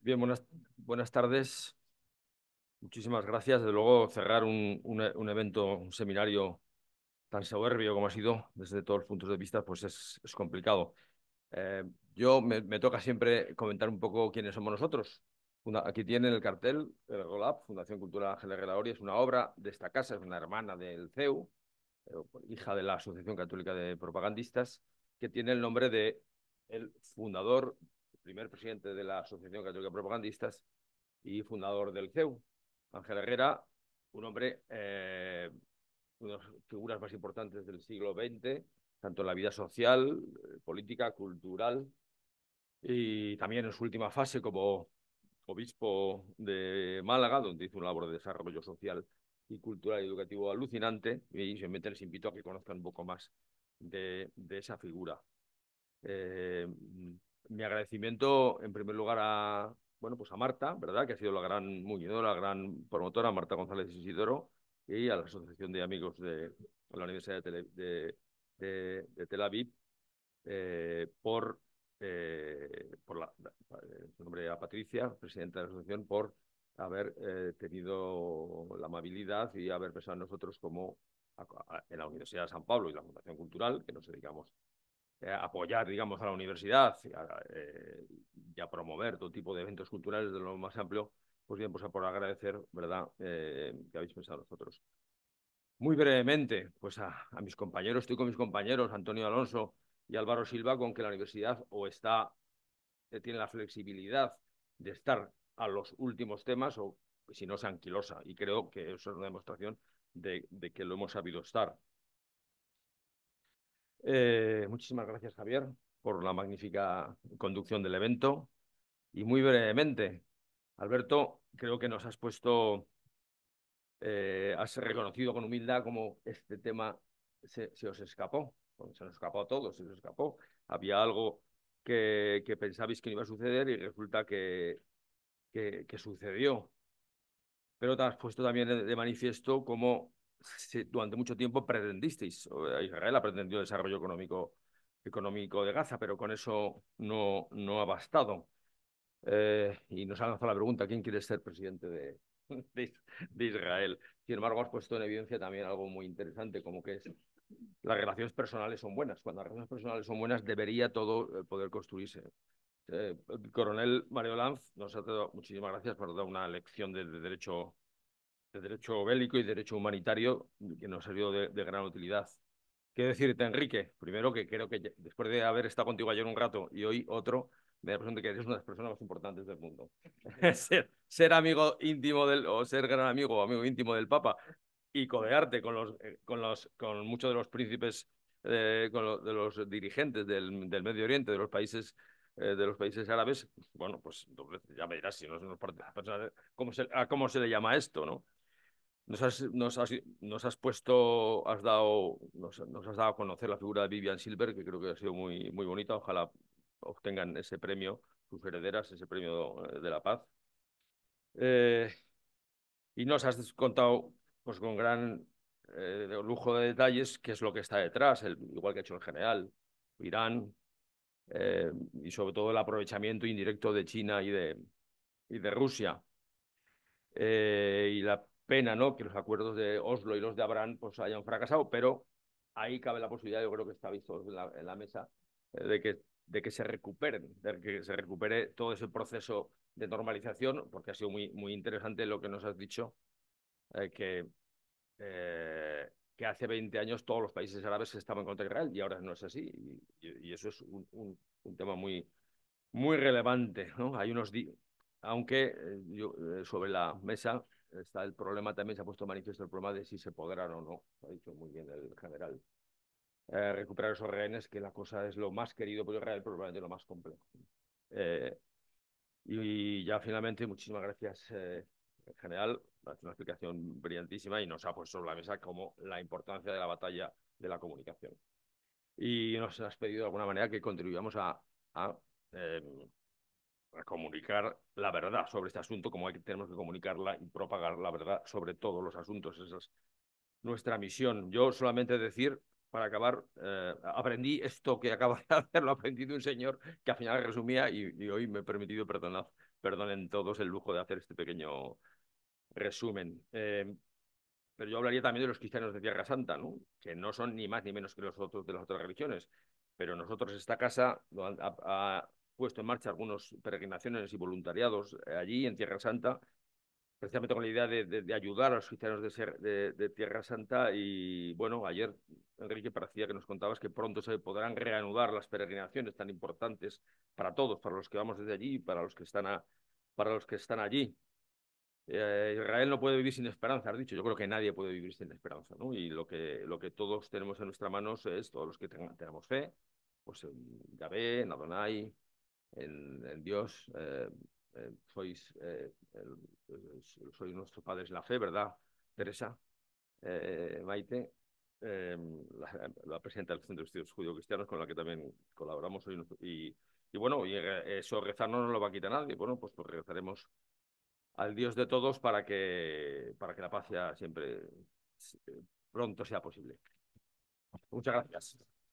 Bien, buenas, buenas tardes. Muchísimas gracias. Desde luego, cerrar un, un, evento, un seminario tan soberbio como ha sido, desde todos los puntos de vista, pues es, complicado. Eh, yo me, toca siempre comentar un poco quiénes somos nosotros. aquí tienen el cartel, el GOLAB, Fundación Cultural Ángel Herrera es una obra de esta casa, es una hermana del CEU, eh, hija de la Asociación Católica de Propagandistas, que tiene el nombre de el fundador primer presidente de la Asociación Católica de Propagandistas y fundador del CEU. Ángel Herrera, un hombre, eh, una de las figuras más importantes del siglo XX, tanto en la vida social, eh, política, cultural, y también en su última fase como obispo de Málaga, donde hizo una labor de desarrollo social y cultural y educativo alucinante, y simplemente les invito a que conozcan un poco más de, esa figura. Eh, mi agradecimiento en primer lugar a, bueno, pues a Marta, ¿verdad? Que ha sido la gran muñidora, la gran promotora, Marta González Isidoro, y a la Asociación de Amigos de, la Universidad de, Tel Aviv eh, por, eh, por la, eh, su nombre a Patricia, presidenta de la asociación, por haber tenido la amabilidad y haber pensado en nosotros como en la Universidad de San Pablo y la Fundación Cultural, que nos dedicamos eh, apoyar, digamos, a la universidad eh, y a, promover todo tipo de eventos culturales de lo más amplio, pues bien, pues a por agradecer, ¿verdad?, eh, que habéis pensado nosotros. Muy brevemente, pues a, mis compañeros, estoy con mis compañeros, Antonio Alonso y Álvaro Silva, con que la universidad o está, tiene la flexibilidad de estar a los últimos temas o si no es anquilosa. Y creo que eso es una demostración de que lo hemos sabido estar. Eh, muchísimas gracias, Javier, por la magnífica conducción del evento. Y muy brevemente, Alberto, creo que nos has puesto, eh, has reconocido con humildad cómo este tema se, os escapó, se nos escapó a todos, se nos escapó. Había algo que, pensabais que no iba a suceder y resulta que, que, que sucedió. Pero te has puesto también de manifiesto cómo durante mucho tiempo pretendisteis, eh, Israel ha pretendido desarrollo económico, económico de Gaza, pero con eso no, no ha bastado. Eh, y nos ha lanzado la pregunta, ¿quién quiere ser presidente de, de, Israel? Sin embargo, has puesto en evidencia también algo muy interesante, como que es las relaciones personales son buenas. Cuando las relaciones personales son buenas, debería todo eh, poder construirse. el coronel Mario Lanz nos ha dado, muchísimas gracias por dar una lección de derecho de derecho bélico y derecho humanitario que nos sirvió de, de gran utilidad. ¿Qué decirte, Enrique, primero que creo que después de haber estado contigo ayer un rato y hoy otro, me da impresión que eres una de las personas más importantes del mundo. ser, amigo íntimo del, o ser gran amigo o amigo íntimo del Papa y codearte con, los, eh, con, los, con muchos de los príncipes, eh, con de los dirigentes del, del, Medio Oriente, de los países eh, de los países árabes, bueno, pues ya me dirás si no es una persona, ¿cómo se, a cómo se le llama esto, ¿no? Nos has, puesto, has dado, nos, has dado a conocer la figura de Vivian Silver, que creo que ha sido muy, muy bonita. Ojalá obtengan ese premio, sus herederas, ese premio eh, de la paz. Eh, y nos has contado pues, con gran eh, lujo de detalles qué es lo que está detrás, igual que ha hecho el general, Irán, y sobre todo el aprovechamiento indirecto de China y de, y de Rusia. y la pena ¿no? que los acuerdos de Oslo y los de Abraham pues, hayan fracasado, pero ahí cabe la posibilidad, yo creo que está visto en la, mesa, eh, de que, de que se recuperen, de que se recupere todo ese proceso de normalización, porque ha sido muy, muy interesante lo que nos has dicho, eh, que, eh, que hace 20 años todos los países árabes estaban contra Israel y ahora no es así. Y, eso es un, tema muy, muy relevante. ¿no? Hay unos aunque sobre la mesa está el problema, también se ha puesto manifiesto el problema de si se podrán o no, ha dicho muy bien el general. Eh, recuperar esos rehenes, que la cosa es lo más querido por pues, el pero probablemente lo más complejo. Eh, y, ya finalmente, muchísimas gracias, eh, general. hecho una explicación brillantísima y nos ha puesto sobre la mesa como la importancia de la batalla de la comunicación. Y nos has pedido de alguna manera que contribuyamos a, a em, comunicar la verdad sobre este asunto, como hay que, tenemos que comunicarla y propagar la verdad sobre todos los asuntos. Esa es nuestra misión. Yo solamente decir, para acabar, eh, aprendí esto que acaba de hacer, lo aprendí de un señor que al final resumía y, hoy me he permitido perdonar, perdonen todos el lujo de hacer este pequeño resumen. Em, pero yo hablaría también de los cristianos de Tierra Santa, que no son ni más ni menos que los otros de las otras religiones. Pero nosotros, esta casa, puesto en marcha algunas peregrinaciones y voluntariados eh, allí en Tierra Santa, precisamente con la idea de, ayudar a los cristianos de, de, Tierra Santa. Y bueno, ayer, Enrique, parecía que nos contabas que pronto se podrán reanudar las peregrinaciones tan importantes para todos, para los que vamos desde allí y para los que están, para los que están allí. Eh, Israel no puede vivir sin esperanza, has dicho. Yo creo que nadie puede vivir sin esperanza, ¿no? Y lo que, lo que todos tenemos en nuestras manos es, todos los que tenemos fe, pues en Yahvé, en en, Dios, eh, eh, sois, eh, el, nuestro Padre es la fe, ¿verdad, Teresa? Eh, Maite, la, presidenta del Centro de Estudios Judío Cristianos, con la que también colaboramos hoy. Y, bueno, eso rezar no nos lo va a quitar nadie. Bueno, pues, pues rezaremos al Dios de todos para que, para que la paz sea siempre pronto sea posible. Muchas gracias.